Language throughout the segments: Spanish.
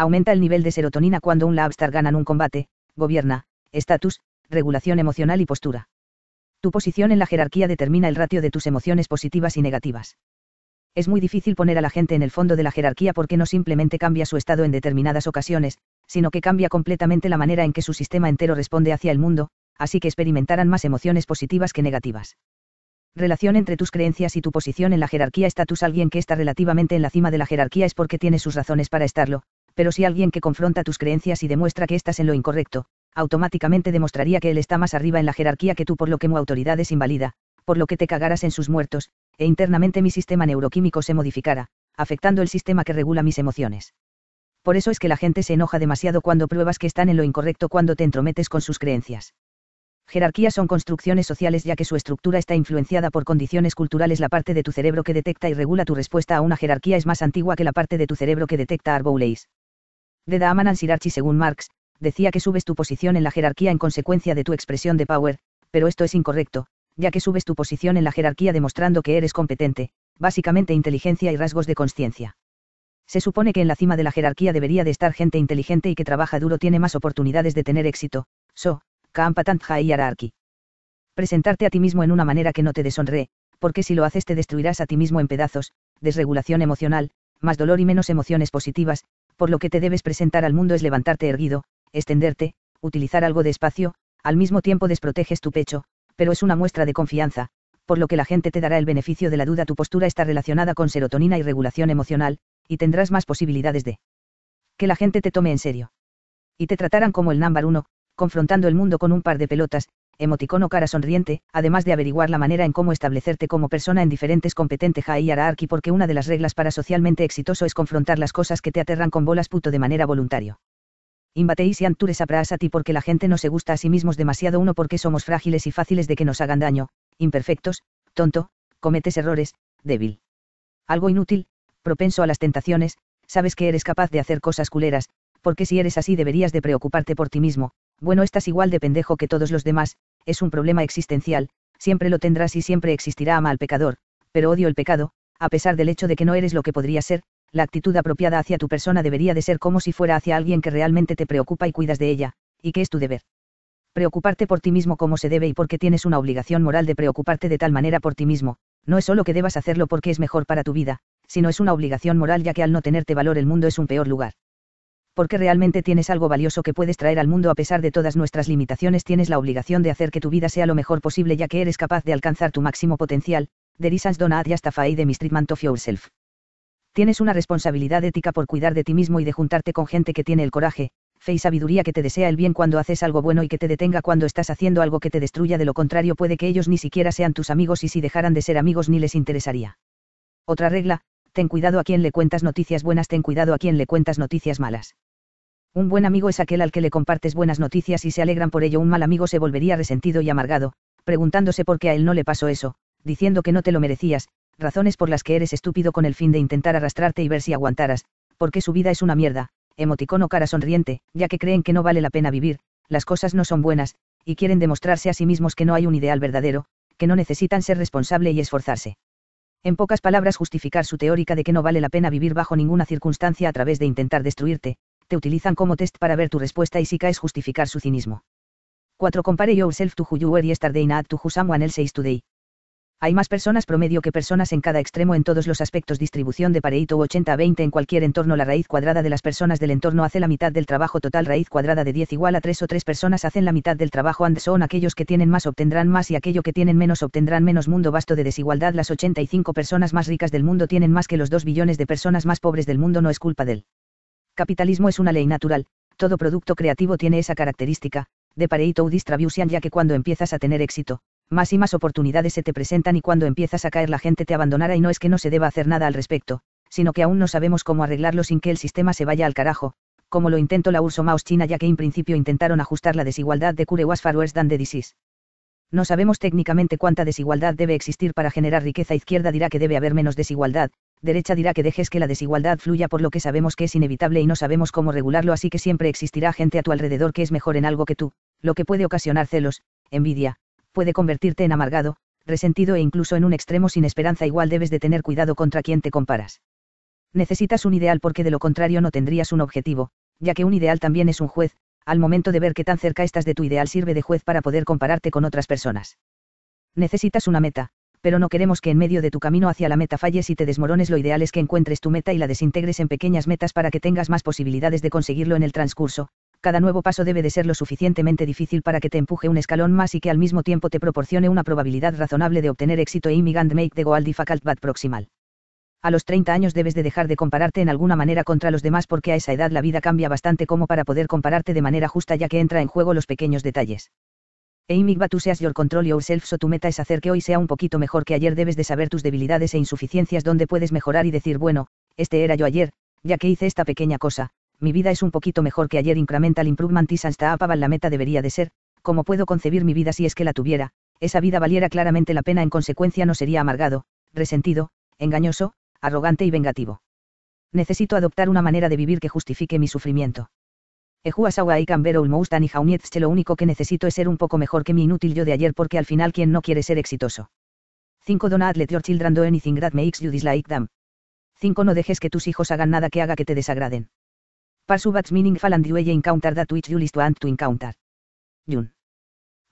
Aumenta el nivel de serotonina cuando un labstar ganan un combate, gobierna, estatus, regulación emocional y postura. Tu posición en la jerarquía determina el ratio de tus emociones positivas y negativas. Es muy difícil poner a la gente en el fondo de la jerarquía porque no simplemente cambia su estado en determinadas ocasiones, sino que cambia completamente la manera en que su sistema entero responde hacia el mundo, así que experimentarán más emociones positivas que negativas. Relación entre tus creencias y tu posición en la jerarquía estatus. Alguien que está relativamente en la cima de la jerarquía es porque tiene sus razones para estarlo, pero si alguien que confronta tus creencias y demuestra que estás en lo incorrecto, automáticamente demostraría que él está más arriba en la jerarquía que tú por lo que mu autoridad es inválida, por lo que te cagaras en sus muertos, e internamente mi sistema neuroquímico se modificara, afectando el sistema que regula mis emociones. Por eso es que la gente se enoja demasiado cuando pruebas que están en lo incorrecto cuando te entrometes con sus creencias. Jerarquías son construcciones sociales ya que su estructura está influenciada por condiciones culturales. La parte de tu cerebro que detecta y regula tu respuesta a una jerarquía es más antigua que la parte de tu cerebro que detecta árboles de Daaman al según Marx, decía que subes tu posición en la jerarquía en consecuencia de tu expresión de power, pero esto es incorrecto, ya que subes tu posición en la jerarquía demostrando que eres competente, básicamente inteligencia y rasgos de conciencia. Se supone que en la cima de la jerarquía debería de estar gente inteligente y que trabaja duro tiene más oportunidades de tener éxito, so, y Hierarchy. Presentarte a ti mismo en una manera que no te deshonre, porque si lo haces te destruirás a ti mismo en pedazos, desregulación emocional, más dolor y menos emociones positivas, por lo que te debes presentar al mundo es levantarte erguido, extenderte, utilizar algo de espacio, al mismo tiempo desproteges tu pecho, pero es una muestra de confianza, por lo que la gente te dará el beneficio de la duda. Tu postura está relacionada con serotonina y regulación emocional, y tendrás más posibilidades de que la gente te tome en serio. Y te tratarán como el námbar uno, confrontando el mundo con un par de pelotas, emoticono cara sonriente, además de averiguar la manera en cómo establecerte como persona en diferentes competentes Araarki, porque una de las reglas para socialmente exitoso es confrontar las cosas que te aterran con bolas puto de manera voluntario. Imbateis y antures a ti porque la gente no se gusta a sí mismos demasiado uno porque somos frágiles y fáciles de que nos hagan daño, imperfectos, tonto, cometes errores, débil. Algo inútil, propenso a las tentaciones, sabes que eres capaz de hacer cosas culeras, porque si eres así deberías de preocuparte por ti mismo, bueno estás igual de pendejo que todos los demás, es un problema existencial, siempre lo tendrás y siempre existirá ama al pecador, pero odio el pecado, a pesar del hecho de que no eres lo que podría ser, la actitud apropiada hacia tu persona debería de ser como si fuera hacia alguien que realmente te preocupa y cuidas de ella, y que es tu deber. Preocuparte por ti mismo como se debe y porque tienes una obligación moral de preocuparte de tal manera por ti mismo, no es solo que debas hacerlo porque es mejor para tu vida, sino es una obligación moral ya que al no tenerte valor el mundo es un peor lugar porque realmente tienes algo valioso que puedes traer al mundo a pesar de todas nuestras limitaciones, tienes la obligación de hacer que tu vida sea lo mejor posible ya que eres capaz de alcanzar tu máximo potencial, The reasons y just a de mistreatment of yourself. Tienes una responsabilidad ética por cuidar de ti mismo y de juntarte con gente que tiene el coraje, fe y sabiduría que te desea el bien cuando haces algo bueno y que te detenga cuando estás haciendo algo que te destruya, de lo contrario puede que ellos ni siquiera sean tus amigos y si dejaran de ser amigos ni les interesaría. Otra regla, ten cuidado a quien le cuentas noticias buenas, ten cuidado a quien le cuentas noticias malas. Un buen amigo es aquel al que le compartes buenas noticias y se alegran por ello. Un mal amigo se volvería resentido y amargado, preguntándose por qué a él no le pasó eso, diciendo que no te lo merecías, razones por las que eres estúpido con el fin de intentar arrastrarte y ver si aguantaras, porque su vida es una mierda, Emoticono o cara sonriente, ya que creen que no vale la pena vivir, las cosas no son buenas, y quieren demostrarse a sí mismos que no hay un ideal verdadero, que no necesitan ser responsable y esforzarse. En pocas palabras justificar su teórica de que no vale la pena vivir bajo ninguna circunstancia a través de intentar destruirte, te utilizan como test para ver tu respuesta y si caes justificar su cinismo. 4. Compare yourself to who you were yesterday and to who someone else is today. Hay más personas promedio que personas en cada extremo en todos los aspectos distribución de Pareto 80-20 en cualquier entorno la raíz cuadrada de las personas del entorno hace la mitad del trabajo total raíz cuadrada de 10 igual a 3 o 3 personas hacen la mitad del trabajo and son aquellos que tienen más obtendrán más y aquello que tienen menos obtendrán menos mundo vasto de desigualdad las 85 personas más ricas del mundo tienen más que los 2 billones de personas más pobres del mundo no es culpa de él. Capitalismo es una ley natural, todo producto creativo tiene esa característica, de Pareto distribution ya que cuando empiezas a tener éxito, más y más oportunidades se te presentan y cuando empiezas a caer la gente te abandonará y no es que no se deba hacer nada al respecto, sino que aún no sabemos cómo arreglarlo sin que el sistema se vaya al carajo, como lo intentó la Urso Maus China ya que en principio intentaron ajustar la desigualdad de cure was far worse than disease. No sabemos técnicamente cuánta desigualdad debe existir para generar riqueza izquierda dirá que debe haber menos desigualdad, derecha dirá que dejes que la desigualdad fluya por lo que sabemos que es inevitable y no sabemos cómo regularlo, así que siempre existirá gente a tu alrededor que es mejor en algo que tú, lo que puede ocasionar celos, envidia, puede convertirte en amargado, resentido e incluso en un extremo sin esperanza igual debes de tener cuidado contra quien te comparas. Necesitas un ideal porque de lo contrario no tendrías un objetivo, ya que un ideal también es un juez, al momento de ver qué tan cerca estás de tu ideal sirve de juez para poder compararte con otras personas. Necesitas una meta, pero no queremos que en medio de tu camino hacia la meta falles y te desmorones. Lo ideal es que encuentres tu meta y la desintegres en pequeñas metas para que tengas más posibilidades de conseguirlo en el transcurso. Cada nuevo paso debe de ser lo suficientemente difícil para que te empuje un escalón más y que al mismo tiempo te proporcione una probabilidad razonable de obtener éxito. Y make the goal difficult proximal. A los 30 años debes de dejar de compararte en alguna manera contra los demás porque a esa edad la vida cambia bastante como para poder compararte de manera justa ya que entra en juego los pequeños detalles migba tú seas your control yourself so tu meta es hacer que hoy sea un poquito mejor que ayer debes de saber tus debilidades e insuficiencias donde puedes mejorar y decir bueno, este era yo ayer, ya que hice esta pequeña cosa, mi vida es un poquito mejor que ayer incremental improvement is hasta apaval la meta debería de ser, como puedo concebir mi vida si es que la tuviera, esa vida valiera claramente la pena en consecuencia no sería amargado, resentido, engañoso, arrogante y vengativo. Necesito adoptar una manera de vivir que justifique mi sufrimiento. Ejuasawa y Cambero Ulmoustan y lo único que necesito es ser un poco mejor que mi inútil yo de ayer porque al final quien no quiere ser exitoso. 5 Dona let your children do anything that makes you dislike them. 5 No dejes que tus hijos hagan nada que haga que te desagraden. Pursue meaning fall and you encounter that which you list want to encounter. Jun.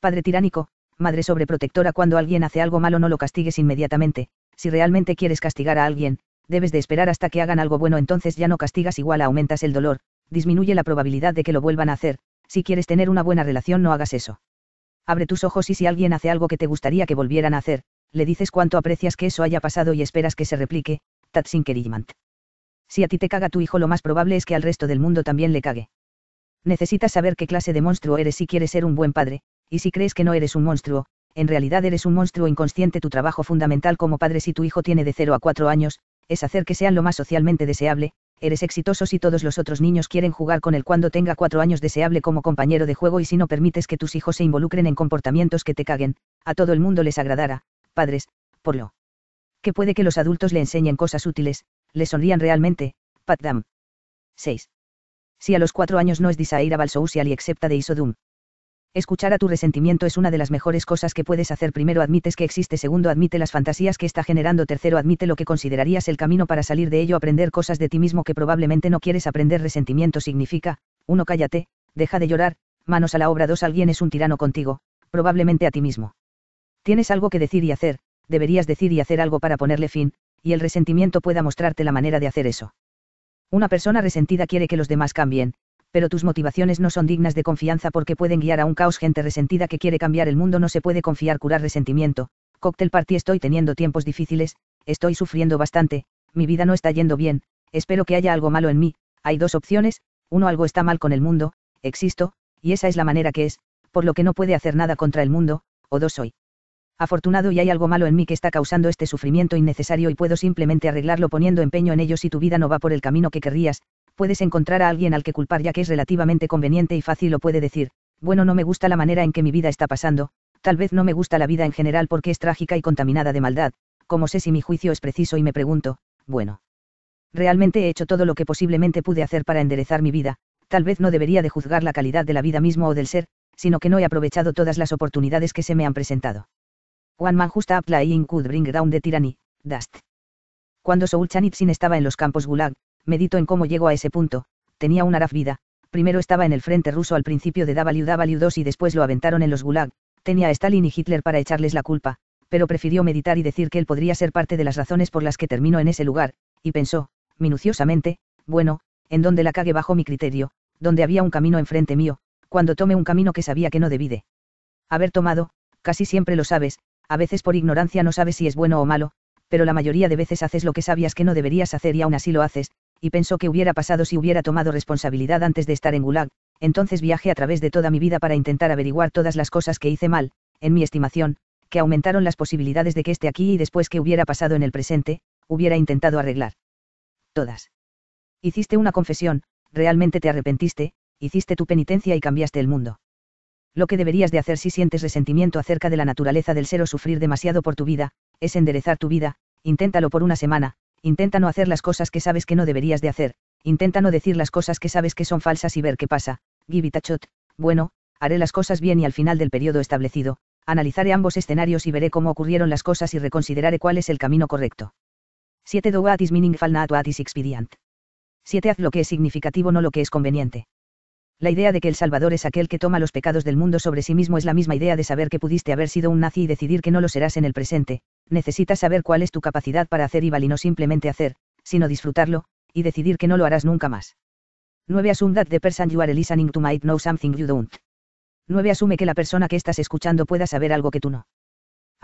Padre tiránico, madre sobreprotectora cuando alguien hace algo malo no lo castigues inmediatamente, si realmente quieres castigar a alguien, debes de esperar hasta que hagan algo bueno entonces ya no castigas igual aumentas el dolor, disminuye la probabilidad de que lo vuelvan a hacer, si quieres tener una buena relación no hagas eso. Abre tus ojos y si alguien hace algo que te gustaría que volvieran a hacer, le dices cuánto aprecias que eso haya pasado y esperas que se replique, Tatsin Si a ti te caga tu hijo lo más probable es que al resto del mundo también le cague. Necesitas saber qué clase de monstruo eres si quieres ser un buen padre, y si crees que no eres un monstruo, en realidad eres un monstruo inconsciente. Tu trabajo fundamental como padre si tu hijo tiene de 0 a 4 años, es hacer que sean lo más socialmente deseable, eres exitoso si todos los otros niños quieren jugar con él cuando tenga cuatro años deseable como compañero de juego y si no permites que tus hijos se involucren en comportamientos que te caguen, a todo el mundo les agradará, padres, por lo que puede que los adultos le enseñen cosas útiles, le sonrían realmente, Paddam? 6. Si a los cuatro años no es a balsousial y excepta de isodum, Escuchar a tu resentimiento es una de las mejores cosas que puedes hacer. Primero admites que existe, segundo admite las fantasías que está generando, tercero admite lo que considerarías el camino para salir de ello, aprender cosas de ti mismo que probablemente no quieres aprender. Resentimiento significa, uno cállate, deja de llorar, manos a la obra, dos alguien es un tirano contigo, probablemente a ti mismo. Tienes algo que decir y hacer, deberías decir y hacer algo para ponerle fin, y el resentimiento pueda mostrarte la manera de hacer eso. Una persona resentida quiere que los demás cambien, pero tus motivaciones no son dignas de confianza porque pueden guiar a un caos gente resentida que quiere cambiar el mundo. No se puede confiar curar resentimiento. cóctel Party estoy teniendo tiempos difíciles, estoy sufriendo bastante, mi vida no está yendo bien, espero que haya algo malo en mí, hay dos opciones, uno algo está mal con el mundo, existo, y esa es la manera que es, por lo que no puede hacer nada contra el mundo, o dos soy. Afortunado y hay algo malo en mí que está causando este sufrimiento innecesario y puedo simplemente arreglarlo poniendo empeño en ello si tu vida no va por el camino que querrías, puedes encontrar a alguien al que culpar ya que es relativamente conveniente y fácil o puede decir, bueno no me gusta la manera en que mi vida está pasando, tal vez no me gusta la vida en general porque es trágica y contaminada de maldad, como sé si mi juicio es preciso y me pregunto, bueno. Realmente he hecho todo lo que posiblemente pude hacer para enderezar mi vida, tal vez no debería de juzgar la calidad de la vida mismo o del ser, sino que no he aprovechado todas las oportunidades que se me han presentado. One man just in could bring down the tyranny, dust. Cuando Soul Chanitsin estaba en los campos Gulag, medito en cómo llego a ese punto, tenía una Araf vida, primero estaba en el frente ruso al principio de WW2 y después lo aventaron en los Gulag, tenía a Stalin y Hitler para echarles la culpa, pero prefirió meditar y decir que él podría ser parte de las razones por las que terminó en ese lugar, y pensó, minuciosamente, bueno, en donde la cague bajo mi criterio, donde había un camino enfrente mío, cuando tome un camino que sabía que no debí haber tomado, casi siempre lo sabes, a veces por ignorancia no sabes si es bueno o malo, pero la mayoría de veces haces lo que sabías que no deberías hacer y aún así lo haces, y pensó que hubiera pasado si hubiera tomado responsabilidad antes de estar en Gulag, entonces viajé a través de toda mi vida para intentar averiguar todas las cosas que hice mal, en mi estimación, que aumentaron las posibilidades de que esté aquí y después que hubiera pasado en el presente, hubiera intentado arreglar. Todas. Hiciste una confesión, realmente te arrepentiste, hiciste tu penitencia y cambiaste el mundo. Lo que deberías de hacer si sientes resentimiento acerca de la naturaleza del ser o sufrir demasiado por tu vida, es enderezar tu vida, inténtalo por una semana, intenta no hacer las cosas que sabes que no deberías de hacer, intenta no decir las cosas que sabes que son falsas y ver qué pasa, give it a shot, bueno, haré las cosas bien y al final del periodo establecido, analizaré ambos escenarios y veré cómo ocurrieron las cosas y reconsideraré cuál es el camino correcto. 7. Do what is meaningful, not what is expedient. 7. Haz lo que es significativo, no lo que es conveniente. La idea de que el Salvador es aquel que toma los pecados del mundo sobre sí mismo es la misma idea de saber que pudiste haber sido un nazi y decidir que no lo serás en el presente, necesitas saber cuál es tu capacidad para hacer y y no simplemente hacer, sino disfrutarlo, y decidir que no lo harás nunca más. 9. 9. Asume que la persona que estás escuchando pueda saber algo que tú no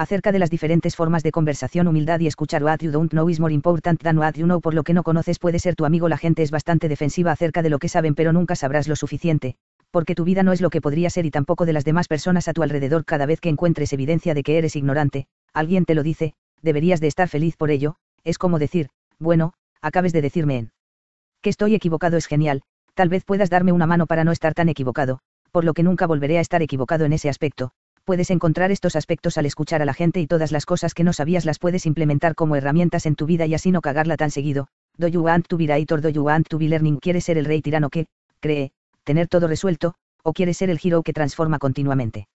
acerca de las diferentes formas de conversación, humildad y escuchar what you don't know is more important than what you know, por lo que no conoces puede ser tu amigo. La gente es bastante defensiva acerca de lo que saben, pero nunca sabrás lo suficiente, porque tu vida no es lo que podría ser y tampoco de las demás personas a tu alrededor. Cada vez que encuentres evidencia de que eres ignorante, alguien te lo dice, deberías de estar feliz por ello, es como decir, bueno, acabes de decirme en que estoy equivocado es genial, tal vez puedas darme una mano para no estar tan equivocado, por lo que nunca volveré a estar equivocado en ese aspecto, puedes encontrar estos aspectos al escuchar a la gente y todas las cosas que no sabías las puedes implementar como herramientas en tu vida y así no cagarla tan seguido. Do you want to be right do you want to be learning? ¿Quieres ser el rey tirano que, cree, tener todo resuelto, o quieres ser el hero que transforma continuamente?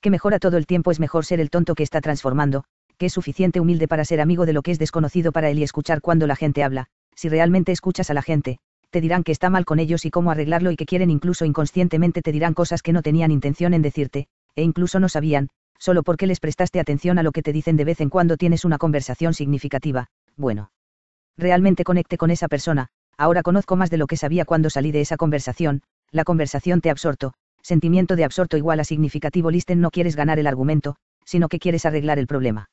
Que mejora todo el tiempo es mejor ser el tonto que está transformando, que es suficiente humilde para ser amigo de lo que es desconocido para él y escuchar cuando la gente habla, si realmente escuchas a la gente, te dirán que está mal con ellos y cómo arreglarlo y que quieren incluso inconscientemente te dirán cosas que no tenían intención en decirte, e incluso no sabían, solo porque les prestaste atención a lo que te dicen de vez en cuando tienes una conversación significativa, bueno. Realmente conecte con esa persona, ahora conozco más de lo que sabía cuando salí de esa conversación, la conversación te absorto, sentimiento de absorto igual a significativo listen no quieres ganar el argumento, sino que quieres arreglar el problema.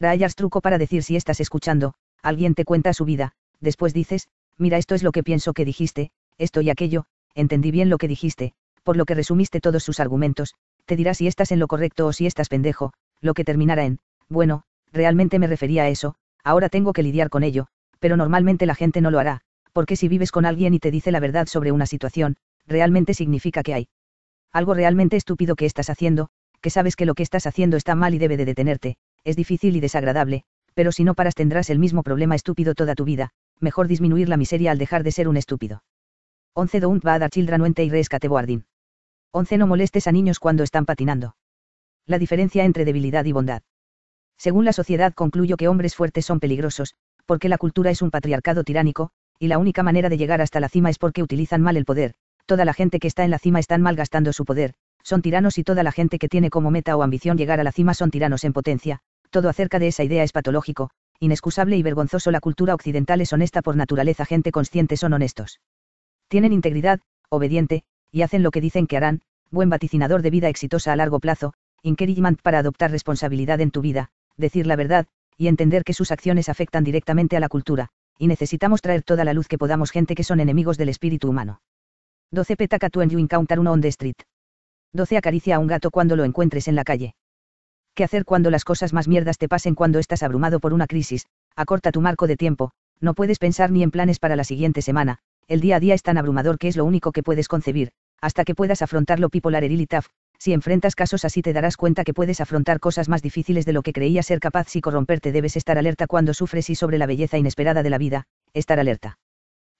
Rayas truco para decir si estás escuchando, alguien te cuenta su vida, después dices, mira esto es lo que pienso que dijiste, esto y aquello, entendí bien lo que dijiste, por lo que resumiste todos sus argumentos, dirá si estás en lo correcto o si estás pendejo, lo que terminará en, bueno, realmente me refería a eso, ahora tengo que lidiar con ello, pero normalmente la gente no lo hará, porque si vives con alguien y te dice la verdad sobre una situación, realmente significa que hay algo realmente estúpido que estás haciendo, que sabes que lo que estás haciendo está mal y debe de detenerte, es difícil y desagradable, pero si no paras tendrás el mismo problema estúpido toda tu vida, mejor disminuir la miseria al dejar de ser un estúpido. 11 Don't bad children when y rescate boarding. 11. No molestes a niños cuando están patinando. La diferencia entre debilidad y bondad. Según la sociedad concluyo que hombres fuertes son peligrosos, porque la cultura es un patriarcado tiránico, y la única manera de llegar hasta la cima es porque utilizan mal el poder, toda la gente que está en la cima están malgastando su poder, son tiranos y toda la gente que tiene como meta o ambición llegar a la cima son tiranos en potencia, todo acerca de esa idea es patológico, inexcusable y vergonzoso la cultura occidental es honesta por naturaleza gente consciente son honestos. Tienen integridad, obediente, y hacen lo que dicen que harán, buen vaticinador de vida exitosa a largo plazo, encouragement para adoptar responsabilidad en tu vida, decir la verdad, y entender que sus acciones afectan directamente a la cultura, y necesitamos traer toda la luz que podamos gente que son enemigos del espíritu humano. 12 tu en You Encounter uno on the Street. 12 Acaricia a un gato cuando lo encuentres en la calle. ¿Qué hacer cuando las cosas más mierdas te pasen cuando estás abrumado por una crisis? Acorta tu marco de tiempo, no puedes pensar ni en planes para la siguiente semana, el día a día es tan abrumador que es lo único que puedes concebir, hasta que puedas afrontarlo lo bipolar erilitaf si enfrentas casos así te darás cuenta que puedes afrontar cosas más difíciles de lo que creías ser capaz si corromperte debes estar alerta cuando sufres y sobre la belleza inesperada de la vida, estar alerta.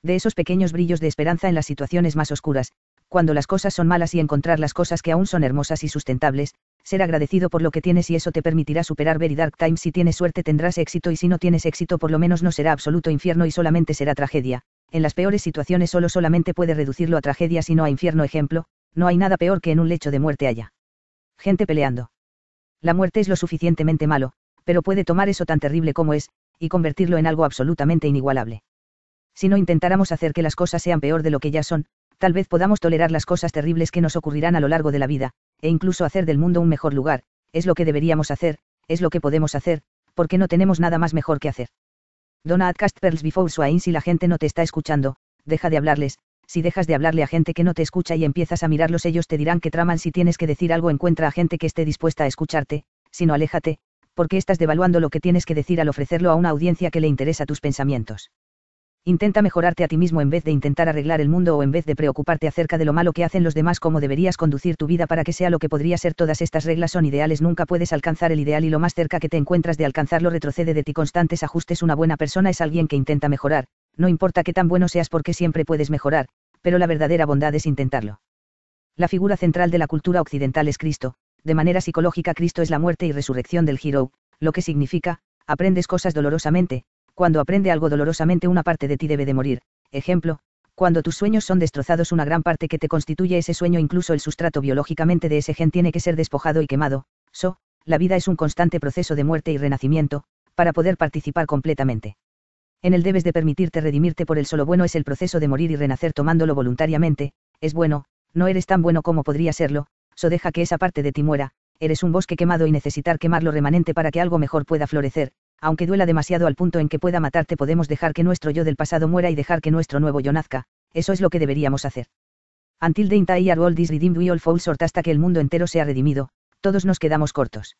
De esos pequeños brillos de esperanza en las situaciones más oscuras, cuando las cosas son malas y encontrar las cosas que aún son hermosas y sustentables, ser agradecido por lo que tienes y eso te permitirá superar Very Dark Times. Si tienes suerte tendrás éxito y si no tienes éxito por lo menos no será absoluto infierno y solamente será tragedia, en las peores situaciones solo solamente puede reducirlo a tragedia no a infierno ejemplo, no hay nada peor que en un lecho de muerte haya. Gente peleando. La muerte es lo suficientemente malo, pero puede tomar eso tan terrible como es, y convertirlo en algo absolutamente inigualable. Si no intentáramos hacer que las cosas sean peor de lo que ya son, tal vez podamos tolerar las cosas terribles que nos ocurrirán a lo largo de la vida, e incluso hacer del mundo un mejor lugar, es lo que deberíamos hacer, es lo que podemos hacer, porque no tenemos nada más mejor que hacer. Dona at pearls Before Swain si la gente no te está escuchando, deja de hablarles, si dejas de hablarle a gente que no te escucha y empiezas a mirarlos ellos te dirán que traman si tienes que decir algo encuentra a gente que esté dispuesta a escucharte, si no aléjate, porque estás devaluando lo que tienes que decir al ofrecerlo a una audiencia que le interesa tus pensamientos intenta mejorarte a ti mismo en vez de intentar arreglar el mundo o en vez de preocuparte acerca de lo malo que hacen los demás, cómo deberías conducir tu vida para que sea lo que podría ser. Todas estas reglas son ideales, nunca puedes alcanzar el ideal y lo más cerca que te encuentras de alcanzarlo retrocede de ti constantes ajustes. Una buena persona es alguien que intenta mejorar, no importa qué tan bueno seas porque siempre puedes mejorar, pero la verdadera bondad es intentarlo. La figura central de la cultura occidental es Cristo, de manera psicológica Cristo es la muerte y resurrección del hero lo que significa, aprendes cosas dolorosamente, cuando aprende algo dolorosamente una parte de ti debe de morir, ejemplo, cuando tus sueños son destrozados una gran parte que te constituye ese sueño incluso el sustrato biológicamente de ese gen tiene que ser despojado y quemado, so, la vida es un constante proceso de muerte y renacimiento, para poder participar completamente. En el debes de permitirte redimirte por el solo bueno es el proceso de morir y renacer tomándolo voluntariamente, es bueno, no eres tan bueno como podría serlo, so deja que esa parte de ti muera, eres un bosque quemado y necesitar quemar lo remanente para que algo mejor pueda florecer, aunque duela demasiado al punto en que pueda matarte, podemos dejar que nuestro yo del pasado muera y dejar que nuestro nuevo yo nazca, eso es lo que deberíamos hacer. Until the entire world is redeemed we all fall short hasta que el mundo entero sea redimido, todos nos quedamos cortos.